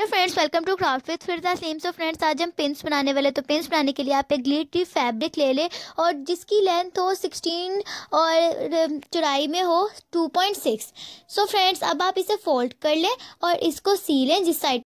hello friends welcome to craft with फिर सेम so friends आज हम पिंस बनाने वाले तो पिंस बनाने के लिए आप एक ग्लिटरी फैब्रिक ले लें और जिसकी लेंथ हो 16 और um, चौड़ाई में हो 2.6 सो so फ्रेंड्स अब आप इसे फोल्ड कर लें और इसको सी लें जिस साइड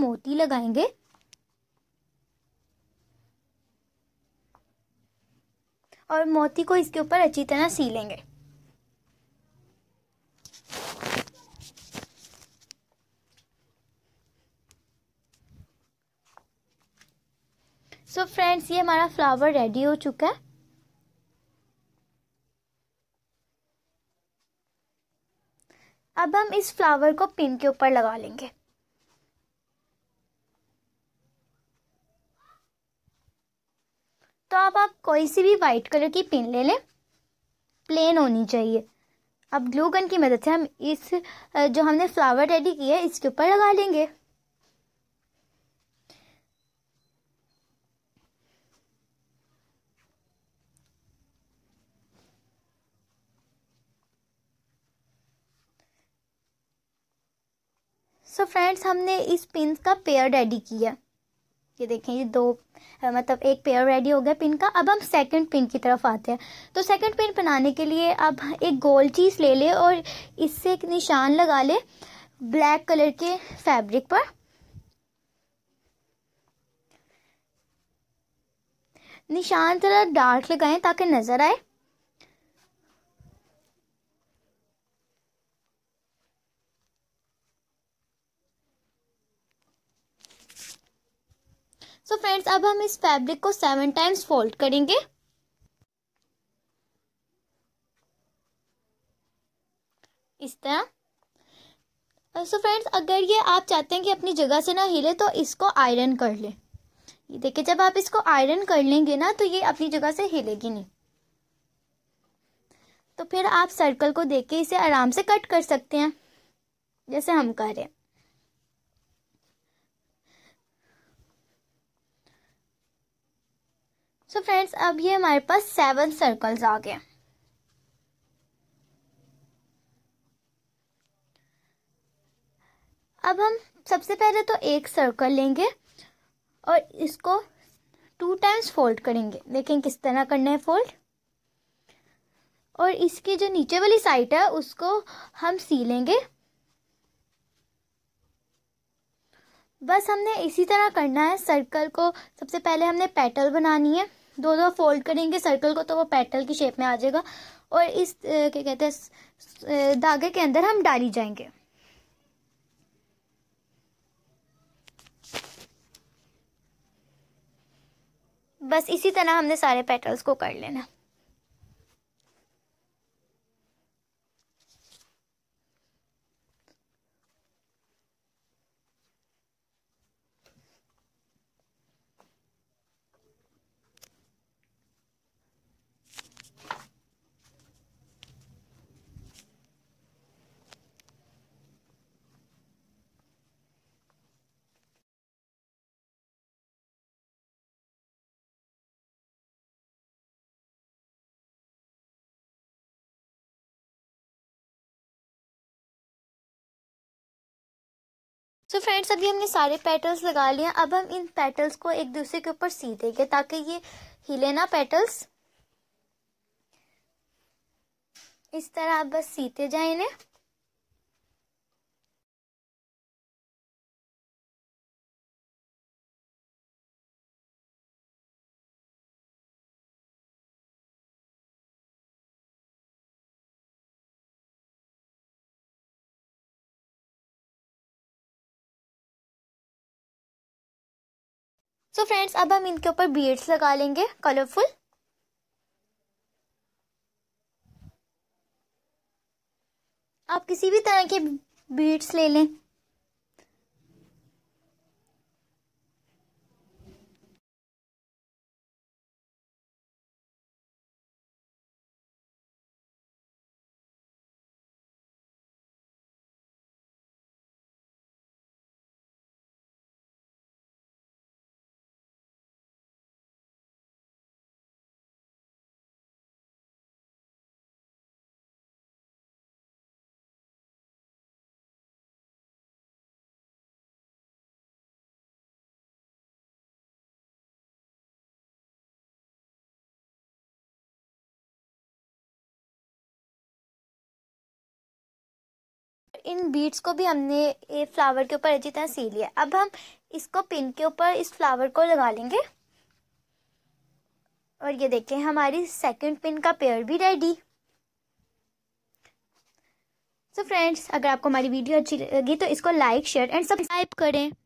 मोती लगाएंगे और मोती को इसके ऊपर अच्छी तरह सी लेंगे सो so फ्रेंड्स ये हमारा फ्लावर रेडी हो चुका है अब हम इस फ्लावर को पिन के ऊपर लगा लेंगे तो आप आप कोई सी भी वाइट कलर की पेन ले लें प्लेन होनी चाहिए अब ग्लू गन की मदद से हम इस जो हमने फ्लावर रेडी किया है इसके ऊपर लगा लेंगे सो so फ्रेंड्स हमने इस पिन का पेयर रेडी किया ये देखें ये दो मतलब एक पेयर रेडी हो गया पिन का अब हम सेकंड पिन की तरफ आते हैं तो सेकंड पिन बनाने के लिए अब एक गोल चीज़ ले ले और इससे एक निशान लगा ले ब्लैक कलर के फैब्रिक पर निशान थोड़ा डार्क लगाएं ताकि नज़र आए सो फ्रेंड्स अब हम इस फैब्रिक को सेवन टाइम्स फोल्ड करेंगे इस तरह सो uh, so फ्रेंड्स अगर ये आप चाहते हैं कि अपनी जगह से ना हिले तो इसको आयरन कर लें ये देखिए जब आप इसको आयरन कर लेंगे ना तो ये अपनी जगह से हिलेगी नहीं तो फिर आप सर्कल को देख के इसे आराम से कट कर सकते हैं जैसे हम कर रहे हैं सो so फ्रेंड्स अब ये हमारे पास सेवन सर्कल्स आ गए अब हम सबसे पहले तो एक सर्कल लेंगे और इसको टू टाइम्स फोल्ड करेंगे देखें किस तरह करना है फोल्ड और इसकी जो नीचे वाली साइड है उसको हम सी लेंगे बस हमने इसी तरह करना है सर्कल को सबसे पहले हमने पेटल बनानी है दो दो फोल्ड करेंगे सर्कल को तो वो पेटल की शेप में आ जाएगा और इस क्या कहते हैं धागे के अंदर हम डाली जाएंगे बस इसी तरह हमने सारे पेटल्स को कर लेना सो so फ्रेंड्स अभी हमने सारे पेटल्स लगा लिए अब हम इन पेटल्स को एक दूसरे के ऊपर सी देंगे ताकि ये हिले ना पेटल्स इस तरह आप बस सीते जाए इन्हें तो फ्रेंड्स अब हम इनके ऊपर बीड्स लगा लेंगे कलरफुल आप किसी भी तरह के बीड्स ले लें इन बीड्स को भी हमने फ्लावर के ऊपर अच्छी तरह सी लिया अब हम इसको पिन के ऊपर इस फ्लावर को लगा लेंगे और ये देखें हमारी सेकंड पिन का पेयर भी रेडी सो फ्रेंड्स अगर आपको हमारी वीडियो अच्छी लगी तो इसको लाइक शेयर एंड सब्सक्राइब करें